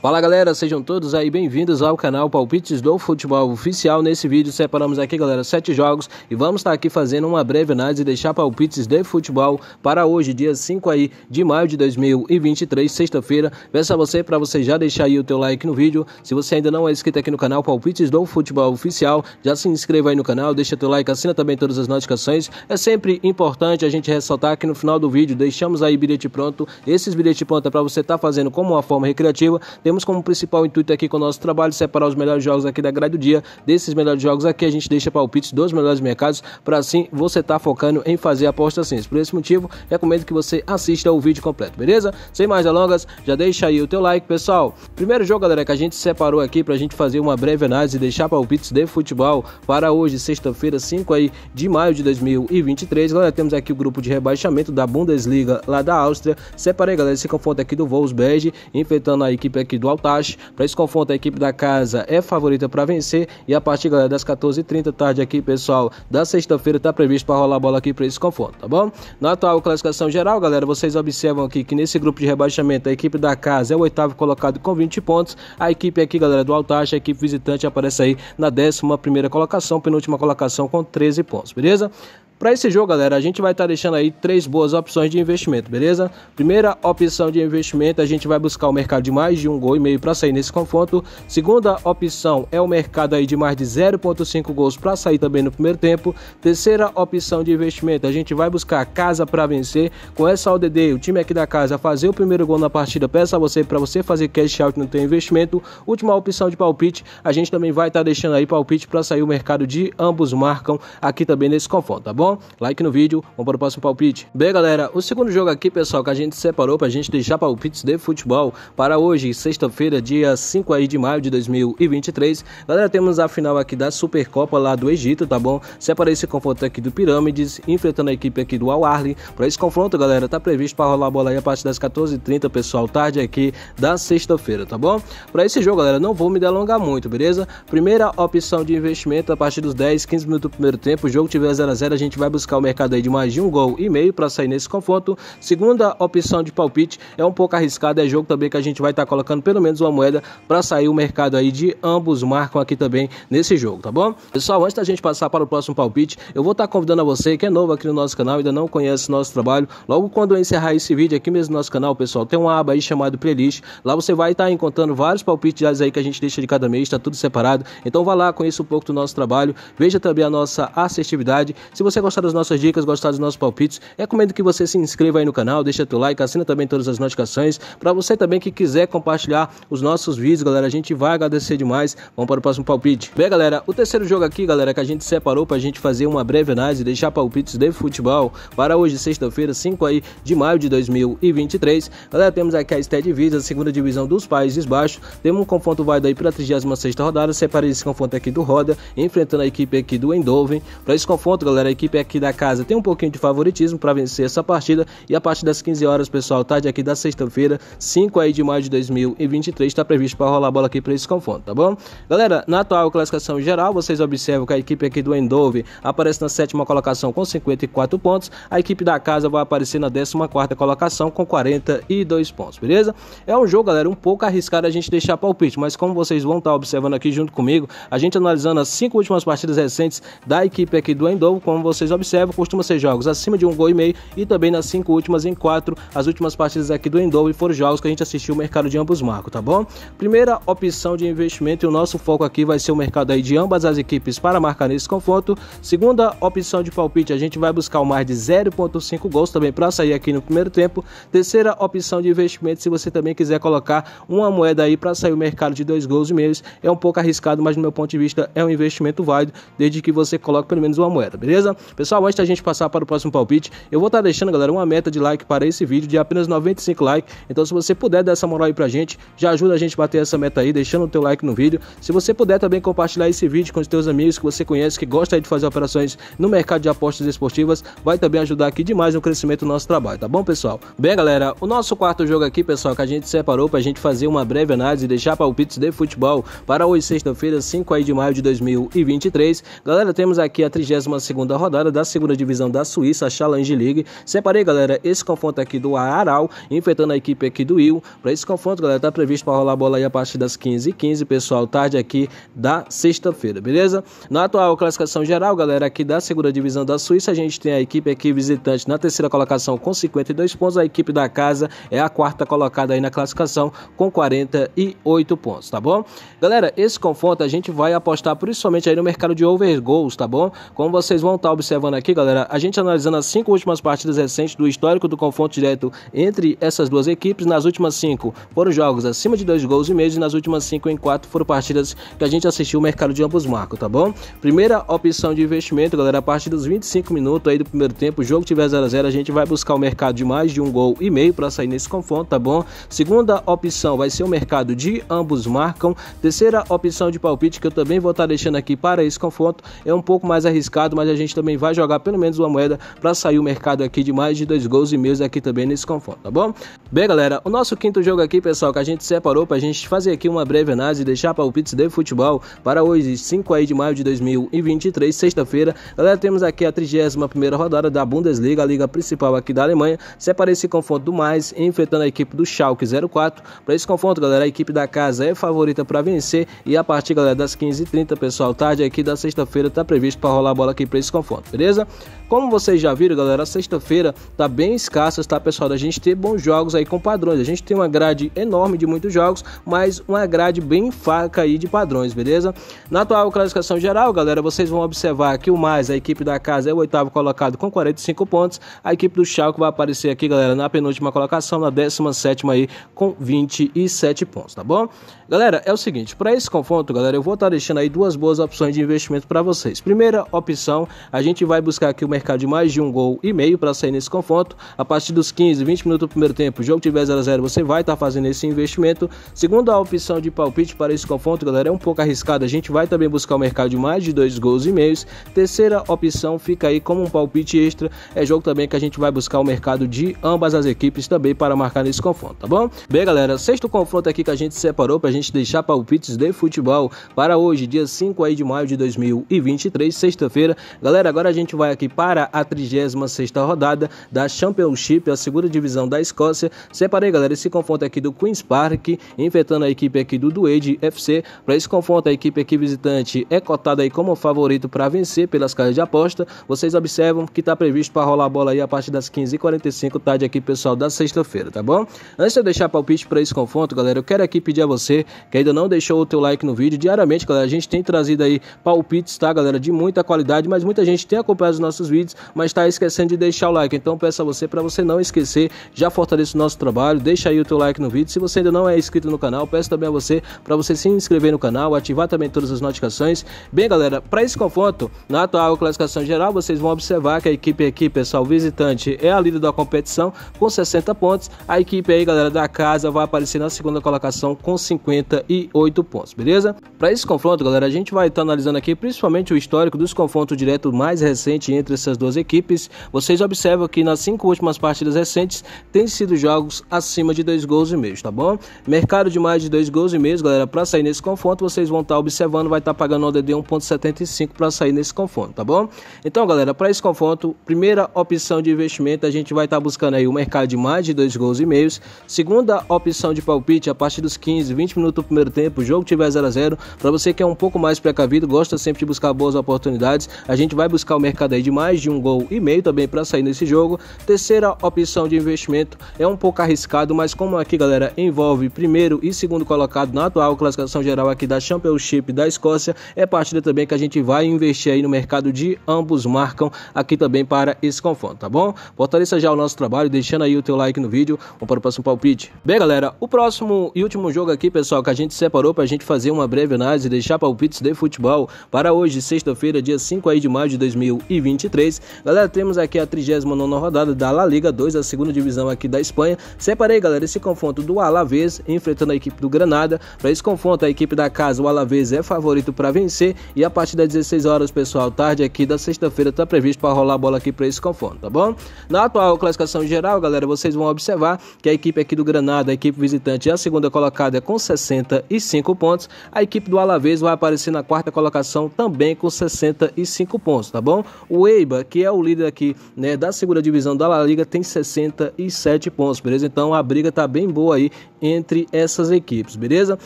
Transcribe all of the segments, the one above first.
Fala galera, sejam todos aí bem-vindos ao canal Palpites do Futebol Oficial. Nesse vídeo separamos aqui, galera, sete jogos e vamos estar aqui fazendo uma breve análise e deixar palpites de futebol para hoje, dia 5 aí de maio de 2023, sexta-feira. Peço a você para você já deixar aí o teu like no vídeo. Se você ainda não é inscrito aqui no canal Palpites do Futebol Oficial, já se inscreva aí no canal, deixa teu like, assina também todas as notificações. É sempre importante a gente ressaltar que no final do vídeo deixamos aí bilhete pronto. Esses bilhetes pronto é para você estar tá fazendo como uma forma recreativa temos como principal intuito aqui com o nosso trabalho separar os melhores jogos aqui da grade do dia. Desses melhores jogos aqui, a gente deixa palpites dos melhores mercados, para assim você estar tá focando em fazer apostas simples. Por esse motivo, recomendo que você assista o vídeo completo, beleza? Sem mais delongas, já deixa aí o teu like, pessoal. Primeiro jogo, galera, que a gente separou aqui para a gente fazer uma breve análise e deixar palpites de futebol para hoje, sexta-feira, 5 aí de maio de 2023. Galera, temos aqui o grupo de rebaixamento da Bundesliga lá da Áustria. Separei, galera, esse confronto aqui do Wolfsberg, enfrentando a equipe aqui do Altache. Para esse confronto, a equipe da casa é favorita para vencer. E a partir galera, das 14h30 tarde aqui, pessoal, da sexta-feira, está previsto para rolar a bola aqui para esse confronto, tá bom? Na atual classificação geral, galera, vocês observam aqui que nesse grupo de rebaixamento, a equipe da casa é o oitavo colocado com 20 pontos. A equipe aqui, galera, do Altache, a equipe visitante aparece aí na décima primeira colocação, penúltima colocação com 13 pontos, beleza? Para esse jogo, galera, a gente vai estar tá deixando aí três boas opções de investimento, beleza? Primeira opção de investimento, a gente vai buscar o mercado de mais de um gol e meio para sair nesse confronto. Segunda opção é o mercado aí de mais de 0.5 gols para sair também no primeiro tempo. Terceira opção de investimento, a gente vai buscar casa para vencer. Com essa ODD, o time aqui da casa fazer o primeiro gol na partida, peça a você para você fazer cash out no teu investimento. Última opção de palpite, a gente também vai estar tá deixando aí palpite para sair o mercado de ambos marcam aqui também nesse confronto, tá bom? bom? Like no vídeo, vamos para o próximo palpite. Bem, galera, o segundo jogo aqui, pessoal, que a gente separou para a gente deixar palpites de futebol para hoje, sexta-feira, dia 5 aí de maio de 2023. Galera, temos a final aqui da Supercopa lá do Egito, tá bom? Separei esse confronto aqui do Pirâmides, enfrentando a equipe aqui do Al Ahly. Para esse confronto, galera, tá previsto para rolar a bola aí a partir das 14h30, pessoal, tarde aqui da sexta-feira, tá bom? Para esse jogo, galera, não vou me delongar muito, beleza? Primeira opção de investimento a partir dos 10, 15 minutos do primeiro tempo, o jogo tiver 0 a 0 a gente que vai buscar o mercado aí de mais de um gol e meio para sair nesse confronto. Segunda opção de palpite é um pouco arriscada, é jogo também que a gente vai estar tá colocando pelo menos uma moeda para sair o mercado aí de ambos marcam aqui também nesse jogo, tá bom? Pessoal, antes da gente passar para o próximo palpite, eu vou estar tá convidando a você que é novo aqui no nosso canal, ainda não conhece nosso trabalho, logo quando eu encerrar esse vídeo aqui mesmo no nosso canal, pessoal, tem uma aba aí chamada playlist, lá você vai estar tá encontrando vários palpites aí que a gente deixa de cada mês, está tudo separado, então vá lá, conheça um pouco do nosso trabalho, veja também a nossa assertividade, se você gostar das nossas dicas, gostar dos nossos palpites, recomendo que você se inscreva aí no canal, deixa teu like, assina também todas as notificações. Para você também que quiser compartilhar os nossos vídeos, galera, a gente vai agradecer demais. Vamos para o próximo palpite. Bem, galera, o terceiro jogo aqui, galera, que a gente separou para a gente fazer uma breve análise e deixar palpites de futebol para hoje, sexta-feira, 5 aí de maio de 2023. Galera, temos aqui a Stead Visa, a segunda divisão dos Países Baixos. Temos um confronto válido aí para a 36 rodada. Separei esse confronto aqui do Roda, enfrentando a equipe aqui do Endoven Para esse confronto, galera, a equipe equipe aqui da casa tem um pouquinho de favoritismo para vencer essa partida. E a partir das 15 horas, pessoal, tarde aqui da sexta-feira, 5 aí de maio de 2023, está previsto para rolar a bola aqui para esse confronto, tá bom? Galera, na atual classificação geral, vocês observam que a equipe aqui do Endove aparece na sétima colocação com 54 pontos. A equipe da casa vai aparecer na 14 colocação com 42 pontos, beleza? É um jogo, galera, um pouco arriscado a gente deixar palpite, mas como vocês vão estar tá observando aqui junto comigo, a gente analisando as cinco últimas partidas recentes da equipe aqui do Endove, como vocês vocês observam, costuma ser jogos acima de um gol e meio e também nas cinco últimas em quatro. As últimas partidas aqui do Endover foram jogos que a gente assistiu o mercado de ambos marcos, tá bom? Primeira opção de investimento e o nosso foco aqui vai ser o mercado aí de ambas as equipes para marcar nesse confronto. Segunda opção de palpite, a gente vai buscar o mais de 0.5 gols também para sair aqui no primeiro tempo. Terceira opção de investimento, se você também quiser colocar uma moeda aí para sair o mercado de dois gols e meios, é um pouco arriscado, mas no meu ponto de vista é um investimento válido, desde que você coloque pelo menos uma moeda, beleza? Pessoal, antes da gente passar para o próximo palpite, eu vou estar tá deixando, galera, uma meta de like para esse vídeo de apenas 95 likes. Então, se você puder dar essa moral aí pra gente, já ajuda a gente a bater essa meta aí, deixando o teu like no vídeo. Se você puder também compartilhar esse vídeo com os teus amigos que você conhece, que gosta de fazer operações no mercado de apostas esportivas, vai também ajudar aqui demais no crescimento do nosso trabalho, tá bom, pessoal? Bem, galera, o nosso quarto jogo aqui, pessoal, que a gente separou pra gente fazer uma breve análise e deixar palpites de futebol para hoje, sexta-feira, 5 de maio de 2023. Galera, temos aqui a 32ª rodada da segunda divisão da Suíça, a Challenge League. Separei, galera, esse confronto aqui do Aral, enfrentando a equipe aqui do Will. Para esse confronto, galera, tá previsto para rolar a bola aí a partir das 15h15, pessoal, tarde aqui da sexta-feira, beleza? Na atual classificação geral, galera, aqui da segunda divisão da Suíça, a gente tem a equipe aqui visitante na terceira colocação com 52 pontos, a equipe da casa é a quarta colocada aí na classificação com 48 pontos, tá bom? Galera, esse confronto a gente vai apostar principalmente aí no mercado de over tá bom? Como vocês vão estar observando, observando aqui, galera, a gente analisando as cinco últimas partidas recentes do histórico do confronto direto entre essas duas equipes, nas últimas cinco foram jogos acima de dois gols e meio, e nas últimas cinco em quatro foram partidas que a gente assistiu o mercado de ambos marcos, tá bom? Primeira opção de investimento, galera, a partir dos 25 minutos aí do primeiro tempo, o jogo tiver 0 a 0 a, gente vai buscar o mercado de mais de um gol e meio para sair nesse confronto, tá bom? Segunda opção vai ser o mercado de ambos marcam. Terceira opção de palpite que eu também vou estar tá deixando aqui para esse confronto é um pouco mais arriscado, mas a gente também vai jogar pelo menos uma moeda para sair o mercado aqui de mais de dois gols e meios aqui também nesse confronto, tá bom? Bem, galera, o nosso quinto jogo aqui, pessoal, que a gente separou para a gente fazer aqui uma breve análise e deixar palpites de futebol para hoje, 5 aí de maio de 2023, sexta-feira. Galera, temos aqui a 31 rodada da Bundesliga, a liga principal aqui da Alemanha. Separei esse confronto do mais, enfrentando a equipe do Schalke 04. Para esse confronto, galera, a equipe da casa é favorita para vencer e a partir, galera, das 15h30, pessoal, tarde aqui da sexta-feira tá previsto para rolar a bola aqui para esse confronto beleza? Como vocês já viram, galera, sexta-feira tá bem escassa, tá, pessoal? da gente ter bons jogos aí com padrões. A gente tem uma grade enorme de muitos jogos, mas uma grade bem fraca aí de padrões, beleza? Na atual classificação geral, galera, vocês vão observar que o mais, a equipe da casa é o oitavo colocado com 45 pontos. A equipe do Schalke vai aparecer aqui, galera, na penúltima colocação, na 17 aí com 27 pontos, tá bom? Galera, é o seguinte, para esse confronto, galera, eu vou estar tá deixando aí duas boas opções de investimento para vocês. Primeira opção, a gente gente vai buscar aqui o mercado de mais de um gol e meio para sair nesse confronto. A partir dos 15, 20 minutos do primeiro tempo, o jogo tiver 0 a 0 você vai estar tá fazendo esse investimento. Segundo a opção de palpite para esse confronto, galera, é um pouco arriscada. A gente vai também buscar o mercado de mais de dois gols e meios. Terceira opção fica aí como um palpite extra. É jogo também que a gente vai buscar o mercado de ambas as equipes também para marcar nesse confronto, tá bom? Bem, galera, sexto confronto aqui que a gente separou para a gente deixar palpites de futebol para hoje, dia 5 aí de maio de 2023, sexta-feira. Galera, agora Agora a gente vai aqui para a 36 rodada da Championship, a segunda divisão da Escócia. Separei, galera, esse confronto aqui do Queen's Park, enfrentando a equipe aqui do Duade FC. Para esse confronto, a equipe aqui visitante é cotada aí como favorito para vencer pelas casas de aposta. Vocês observam que está previsto para rolar a bola aí a partir das 15h45, tarde aqui, pessoal, da sexta-feira, tá bom? Antes de eu deixar palpite para esse confronto, galera, eu quero aqui pedir a você que ainda não deixou o teu like no vídeo. Diariamente, galera, a gente tem trazido aí palpites, tá, galera, de muita qualidade, mas muita gente tem tem acompanhado os nossos vídeos, mas está esquecendo de deixar o like. Então peço a você para você não esquecer, já fortalece o nosso trabalho, deixa aí o teu like no vídeo. Se você ainda não é inscrito no canal, peço também a você para você se inscrever no canal, ativar também todas as notificações. Bem, galera, para esse confronto, na atual classificação geral, vocês vão observar que a equipe aqui, pessoal, visitante é a líder da competição com 60 pontos. A equipe aí, galera, da casa vai aparecer na segunda colocação com 58 pontos, beleza? Para esse confronto, galera, a gente vai estar tá analisando aqui principalmente o histórico dos confrontos direto mais mais recente entre essas duas equipes, vocês observam que nas cinco últimas partidas recentes têm sido jogos acima de dois gols e meio, tá bom? Mercado de mais de dois gols e meio, galera, para sair nesse confronto, vocês vão estar tá observando, vai estar tá pagando o DD 1.75 para sair nesse confronto, tá bom? Então, galera, para esse confronto, primeira opção de investimento, a gente vai estar tá buscando aí o mercado de mais de dois gols e meios. Segunda opção de palpite, a partir dos 15, 20 minutos do primeiro tempo, o jogo tiver 0 a 0 para você que é um pouco mais precavido, gosta sempre de buscar boas oportunidades, a gente vai buscar buscar o mercado aí de mais de um gol e meio também para sair nesse jogo. Terceira opção de investimento é um pouco arriscado, mas como aqui, galera, envolve primeiro e segundo colocado na atual classificação geral aqui da Championship da Escócia, é partida também que a gente vai investir aí no mercado de ambos marcam aqui também para esse confronto, tá bom? Fortaleça já o nosso trabalho, deixando aí o teu like no vídeo. Vamos para o próximo palpite. Bem, galera, o próximo e último jogo aqui, pessoal, que a gente separou para a gente fazer uma breve análise e deixar palpites de futebol para hoje, sexta-feira, dia 5 aí de maio de 2020. 2023. Galera, temos aqui a 39 rodada da La Liga 2, a segunda divisão aqui da Espanha. Separei, galera, esse confronto do Alavés enfrentando a equipe do Granada. Para esse confronto, a equipe da casa, o Alavés é favorito para vencer. E a partir das 16 horas, pessoal, tarde aqui da sexta-feira, está previsto para rolar a bola aqui para esse confronto, tá bom? Na atual classificação geral, galera, vocês vão observar que a equipe aqui do Granada, a equipe visitante, é a segunda colocada com 65 pontos. A equipe do Alavés vai aparecer na quarta colocação também com 65 pontos, tá bom? bom? O Eibar, que é o líder aqui né, da segunda divisão da La Liga, tem 67 pontos, beleza? Então a briga tá bem boa aí entre essas equipes, beleza?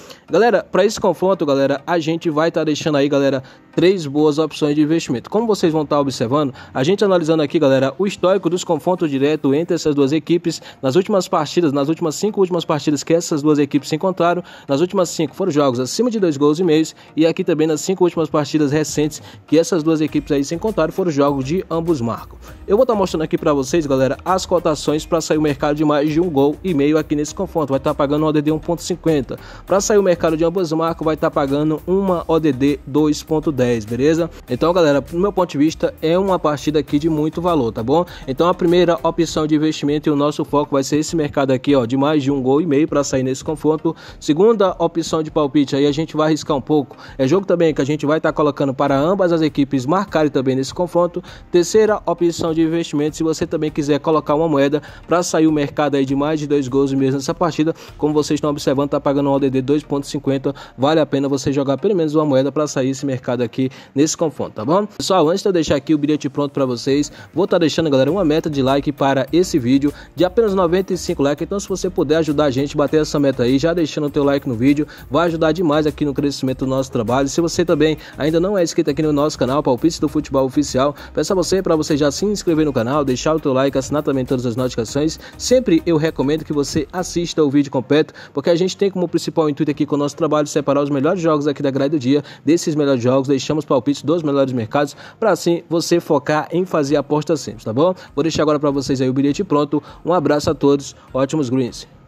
Galera, para esse confronto, galera, a gente vai estar tá deixando aí, galera, três boas opções de investimento. Como vocês vão estar observando, a gente analisando aqui, galera, o histórico dos confrontos direto entre essas duas equipes nas últimas partidas, nas últimas cinco últimas partidas que essas duas equipes se encontraram, nas últimas cinco foram jogos acima de dois gols e meio. e aqui também nas cinco últimas partidas recentes que essas duas equipes aí se encontraram foram jogos de ambos marcos. Eu vou estar mostrando aqui para vocês, galera, as cotações para sair o mercado de mais de um gol e meio aqui nesse confronto. Vai estar pagando uma ODD 1.50. Para sair o mercado de ambos marcos. vai estar pagando uma ODD 2.10. 10, beleza? Então, galera, no meu ponto de vista, é uma partida aqui de muito valor, tá bom? Então, a primeira opção de investimento e o nosso foco vai ser esse mercado aqui, ó, de mais de um gol e meio para sair nesse confronto. Segunda opção de palpite, aí a gente vai arriscar um pouco. É jogo também que a gente vai estar tá colocando para ambas as equipes marcarem também nesse confronto. Terceira opção de investimento, se você também quiser colocar uma moeda para sair o mercado aí de mais de dois gols e meio nessa partida, como vocês estão observando, tá pagando um ODD 2.50, vale a pena você jogar pelo menos uma moeda para sair esse mercado aqui aqui nesse confronto, tá bom? Pessoal, antes de eu deixar aqui o bilhete pronto para vocês, vou estar tá deixando, galera, uma meta de like para esse vídeo de apenas 95 likes. Então, se você puder ajudar a gente a bater essa meta aí, já deixando o teu like no vídeo, vai ajudar demais aqui no crescimento do nosso trabalho. Se você também ainda não é inscrito aqui no nosso canal, Palpite do Futebol Oficial, peço a você para você já se inscrever no canal, deixar o teu like, assinar também todas as notificações. Sempre eu recomendo que você assista o vídeo completo, porque a gente tem como principal intuito aqui com o nosso trabalho separar os melhores jogos aqui da grade do dia, desses melhores jogos, deixar deixamos palpites dos melhores mercados para assim você focar em fazer apostas simples, tá bom? Vou deixar agora para vocês aí o bilhete pronto. Um abraço a todos, ótimos greens.